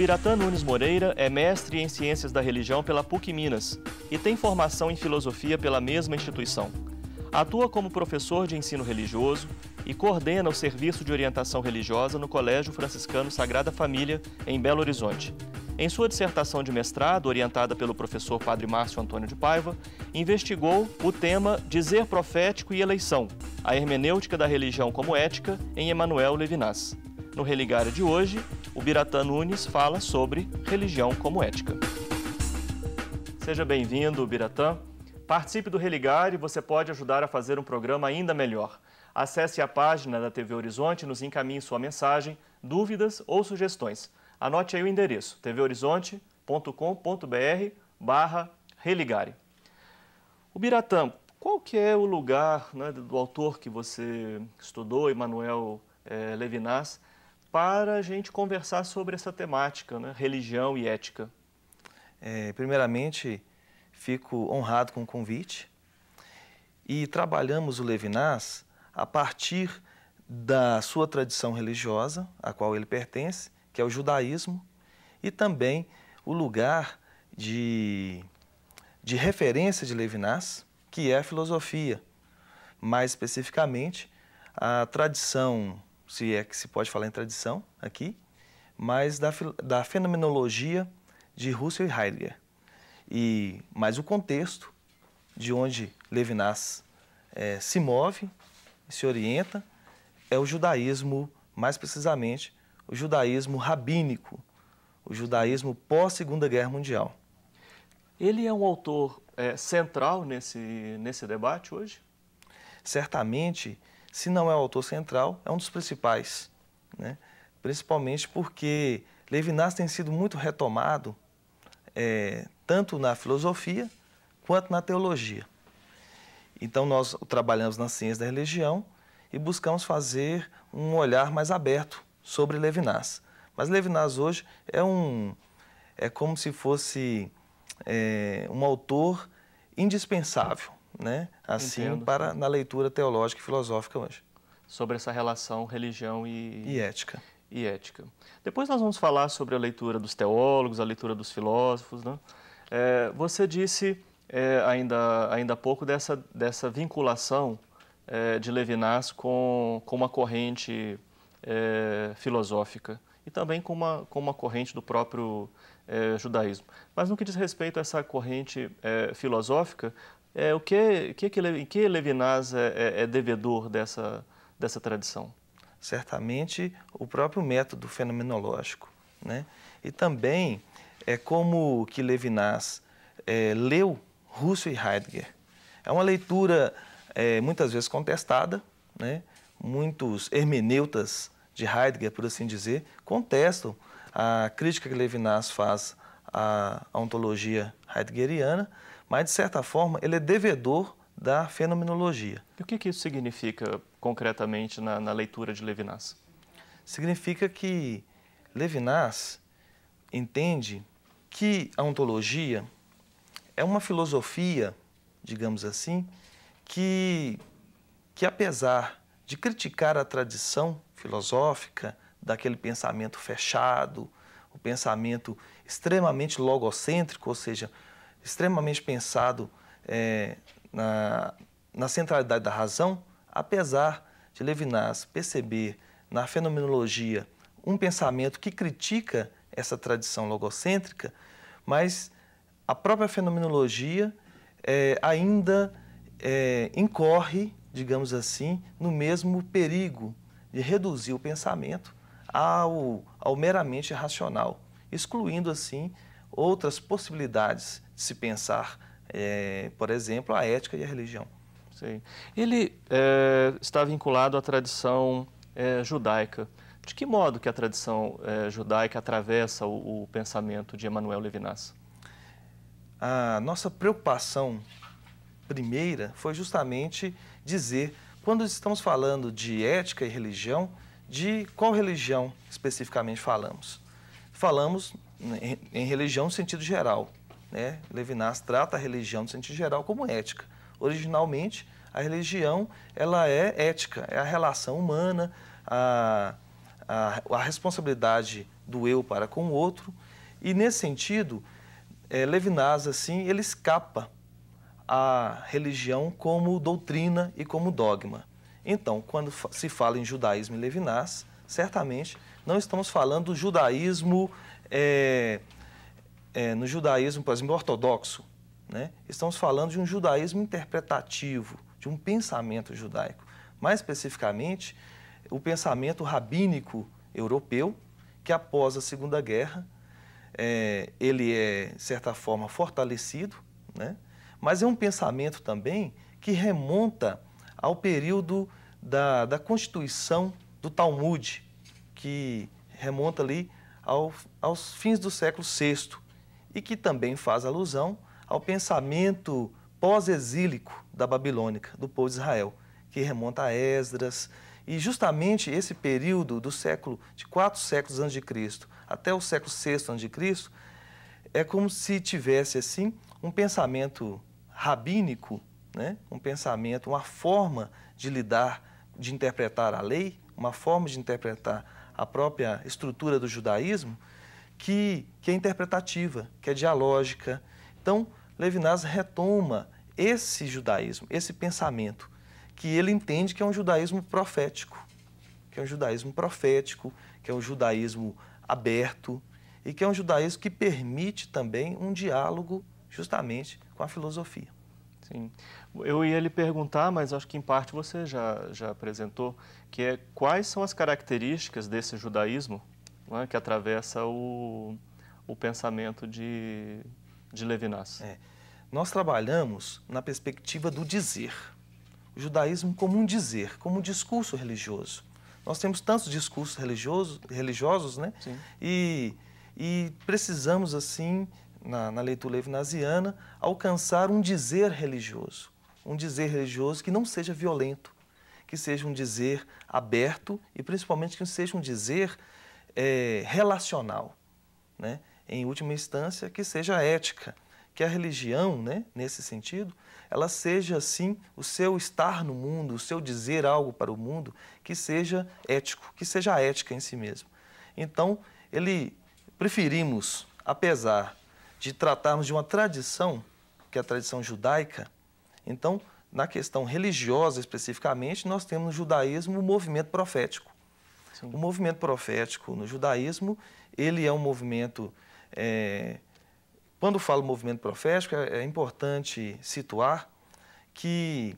Biratã Nunes Moreira é mestre em Ciências da Religião pela PUC Minas e tem formação em Filosofia pela mesma instituição. Atua como professor de ensino religioso e coordena o Serviço de Orientação Religiosa no Colégio Franciscano Sagrada Família, em Belo Horizonte. Em sua dissertação de mestrado, orientada pelo professor Padre Márcio Antônio de Paiva, investigou o tema Dizer Profético e Eleição, a hermenêutica da religião como ética, em Emmanuel Levinas. No Religário de hoje, o Biratã Nunes fala sobre religião como ética. Seja bem-vindo, Biratã. Participe do Religar e você pode ajudar a fazer um programa ainda melhor. Acesse a página da TV Horizonte, e nos encaminhe sua mensagem, dúvidas ou sugestões. Anote aí o endereço tvhorizonte.com.br barra religare. O Biratã, qual que é o lugar né, do autor que você estudou, Emanuel é, Levinas, para a gente conversar sobre essa temática, né? religião e ética. É, primeiramente, fico honrado com o convite e trabalhamos o Levinas a partir da sua tradição religiosa, a qual ele pertence, que é o judaísmo, e também o lugar de, de referência de Levinas, que é a filosofia, mais especificamente a tradição se é que se pode falar em tradição aqui, mas da, da fenomenologia de Russell e Heidegger. E, mas o contexto de onde Levinas é, se move, se orienta, é o judaísmo, mais precisamente, o judaísmo rabínico, o judaísmo pós-Segunda Guerra Mundial. Ele é um autor é, central nesse, nesse debate hoje? Certamente se não é o autor central, é um dos principais. Né? Principalmente porque Levinas tem sido muito retomado é, tanto na filosofia quanto na teologia. Então, nós trabalhamos na ciência da religião e buscamos fazer um olhar mais aberto sobre Levinas. Mas Levinas hoje é um é como se fosse é, um autor indispensável né? Assim Entendo. para na leitura teológica e filosófica hoje. Sobre essa relação religião e, e ética e ética. Depois nós vamos falar sobre a leitura dos teólogos, a leitura dos filósofos. Né? É, você disse é, ainda, ainda há pouco dessa, dessa vinculação é, de Levinas com, com uma corrente é, filosófica e também com uma, com uma corrente do próprio é, judaísmo. Mas no que diz respeito a essa corrente é, filosófica, é, o que, que, que, que Levinas é, é, é devedor dessa, dessa tradição? Certamente o próprio método fenomenológico. Né? E também é como que Levinas é, leu Russo e Heidegger. É uma leitura é, muitas vezes contestada, né? muitos hermeneutas de Heidegger, por assim dizer, contestam a crítica que Levinas faz à ontologia heideggeriana, mas de certa forma ele é devedor da fenomenologia. E o que, que isso significa concretamente na, na leitura de Levinas? Significa que Levinas entende que a ontologia é uma filosofia, digamos assim, que, que apesar de criticar a tradição filosófica daquele pensamento fechado, o pensamento extremamente logocêntrico, ou seja, extremamente pensado é, na, na centralidade da razão, apesar de Levinas perceber na fenomenologia um pensamento que critica essa tradição logocêntrica, mas a própria fenomenologia é, ainda é, incorre, digamos assim, no mesmo perigo de reduzir o pensamento ao, ao meramente racional, excluindo assim outras possibilidades de se pensar, é, por exemplo, a ética e a religião. Sim. Ele é, está vinculado à tradição é, judaica. De que modo que a tradição é, judaica atravessa o, o pensamento de Emmanuel Levinas? A nossa preocupação primeira foi justamente dizer, quando estamos falando de ética e religião, de qual religião especificamente falamos. Falamos em, religião no sentido geral. Né? Levinas trata a religião no sentido geral como ética. Originalmente, a religião ela é ética, é a relação humana, a, a, a responsabilidade do eu para com o outro. E nesse sentido, é, Levinas assim ele escapa à religião como doutrina e como dogma. Então, quando se fala em judaísmo e Levinas, certamente não estamos falando do judaísmo é, é, no judaísmo, por exemplo, ortodoxo, né? estamos falando de um judaísmo interpretativo, de um pensamento judaico. Mais especificamente, o pensamento rabínico europeu, que após a Segunda Guerra, é, ele é, de certa forma, fortalecido, né? mas é um pensamento também que remonta ao período da, da constituição do Talmud, que remonta ali ao, aos fins do século VI e que também faz alusão ao pensamento pós-exílico da babilônica, do povo de Israel, que remonta a Esdras. E justamente esse período do século, de quatro séculos antes de Cristo até o século VI antes de Cristo, é como se tivesse, assim, um pensamento rabínico, né? um pensamento, uma forma de lidar, de interpretar a lei, uma forma de interpretar a própria estrutura do judaísmo, que, que é interpretativa, que é dialógica. Então, Levinas retoma esse judaísmo, esse pensamento, que ele entende que é um judaísmo profético, que é um judaísmo profético, que é um judaísmo aberto e que é um judaísmo que permite também um diálogo justamente com a filosofia. Sim. Eu ia lhe perguntar, mas acho que em parte você já, já apresentou, que é quais são as características desse judaísmo é, que atravessa o, o pensamento de, de Levinas. É. Nós trabalhamos na perspectiva do dizer. O judaísmo como um dizer, como um discurso religioso. Nós temos tantos discursos religiosos, religiosos né? Sim. E, e precisamos, assim, na, na leitura levinasiana, alcançar um dizer religioso. Um dizer religioso que não seja violento, que seja um dizer aberto e principalmente que seja um dizer é, relacional. Né? Em última instância, que seja ética. Que a religião, né, nesse sentido, ela seja assim o seu estar no mundo, o seu dizer algo para o mundo que seja ético, que seja ética em si mesmo. Então, ele preferimos, apesar de tratarmos de uma tradição, que é a tradição judaica. Então, na questão religiosa especificamente, nós temos no judaísmo o movimento profético. Sim. O movimento profético no judaísmo, ele é um movimento... É... Quando falo movimento profético, é, é importante situar que,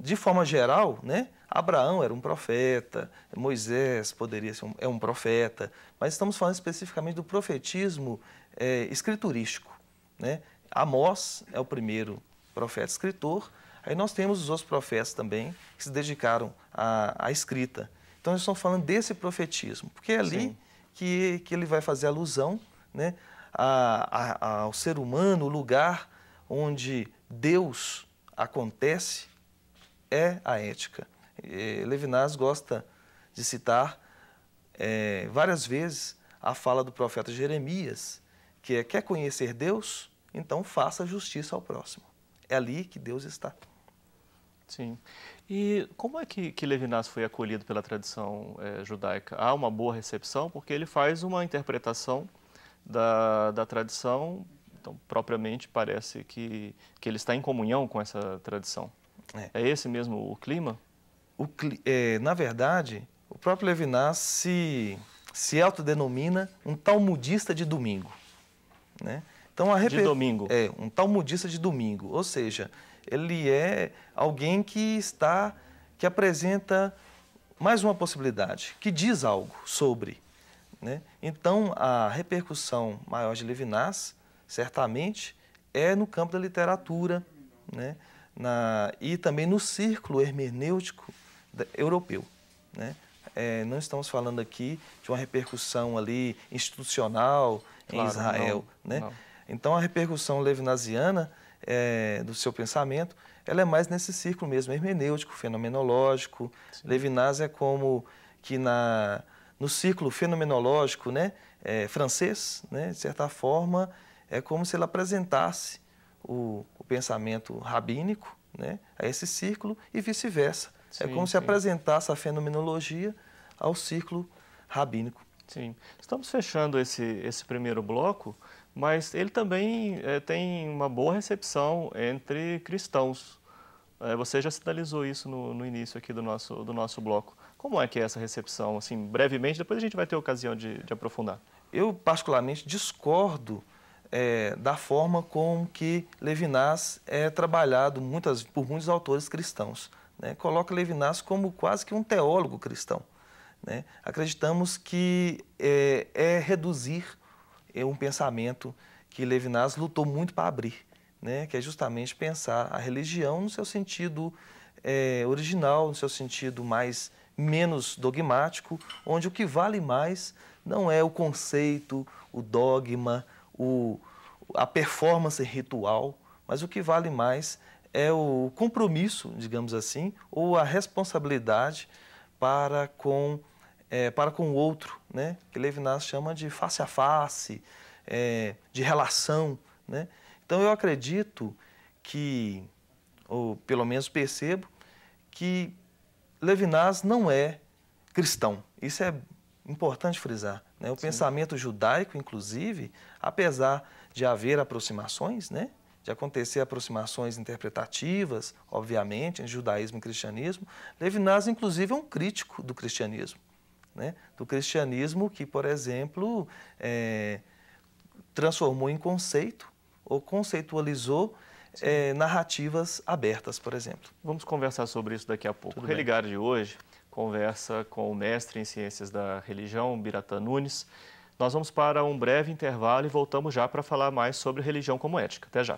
de, forma geral, né, Abraão era um profeta, Moisés poderia ser um, é um profeta, mas estamos falando especificamente do profetismo é, escriturístico. Né? Amós é o primeiro profeta escritor, aí nós temos os outros profetas também que se dedicaram à, à escrita. Então, eles estão falando desse profetismo, porque é ali que, que ele vai fazer alusão né, a, a, ao ser humano, o lugar onde Deus acontece é a ética. E Levinas gosta de citar é, várias vezes a fala do profeta Jeremias, que é quer conhecer Deus, então faça justiça ao próximo. É ali que Deus está. Sim. E como é que, que Levinas foi acolhido pela tradição é, judaica? Há uma boa recepção, porque ele faz uma interpretação da, da tradição, então, propriamente parece que, que ele está em comunhão com essa tradição. É, é esse mesmo o clima? O, é, na verdade, o próprio Levinas se, se autodenomina um talmudista de domingo. Né? Então, a reper... De domingo. É, um talmudista de domingo. Ou seja, ele é alguém que está, que apresenta mais uma possibilidade, que diz algo sobre. Né? Então, a repercussão maior de Levinas, certamente, é no campo da literatura né? Na, e também no círculo hermenêutico europeu. Né? É, não estamos falando aqui de uma repercussão ali institucional, claro, em Israel. Não, né? Não. Então, a repercussão levinasiana é, do seu pensamento ela é mais nesse círculo mesmo, hermenêutico, fenomenológico. Sim. Levinas é como que na, no círculo fenomenológico né, é, francês, né, de certa forma, é como se ele apresentasse o, o pensamento rabínico né, a esse círculo e vice-versa. É como sim. se apresentasse a fenomenologia ao círculo rabínico. Sim. Estamos fechando esse, esse primeiro bloco, mas ele também é, tem uma boa recepção entre cristãos. É, você já sinalizou isso no, no início aqui do nosso, do nosso bloco. Como é que é essa recepção? Assim, brevemente, depois a gente vai ter ocasião de, de aprofundar. Eu, particularmente, discordo é, da forma com que Levinas é trabalhado muitas, por muitos autores cristãos. Né? Coloca Levinas como quase que um teólogo cristão. Né? Acreditamos que é, é reduzir é um pensamento que Levinas lutou muito para abrir, né? que é justamente pensar a religião no seu sentido é, original, no seu sentido mais menos dogmático, onde o que vale mais não é o conceito, o dogma, o, a performance ritual, mas o que vale mais é o compromisso, digamos assim, ou a responsabilidade para com é, para com o outro, né? Que Levinas chama de face a face, é, de relação, né? Então eu acredito que, ou pelo menos percebo, que Levinas não é cristão. Isso é importante frisar. Né? O Sim. pensamento judaico, inclusive, apesar de haver aproximações, né? de acontecer aproximações interpretativas, obviamente, em judaísmo e cristianismo, Levinas, inclusive, é um crítico do cristianismo. Né? Do cristianismo que, por exemplo, é, transformou em conceito ou conceitualizou é, narrativas abertas, por exemplo. Vamos conversar sobre isso daqui a pouco. Tudo o Religar bem. de hoje conversa com o mestre em Ciências da Religião, Biratan Nunes. Nós vamos para um breve intervalo e voltamos já para falar mais sobre religião como ética. Até já.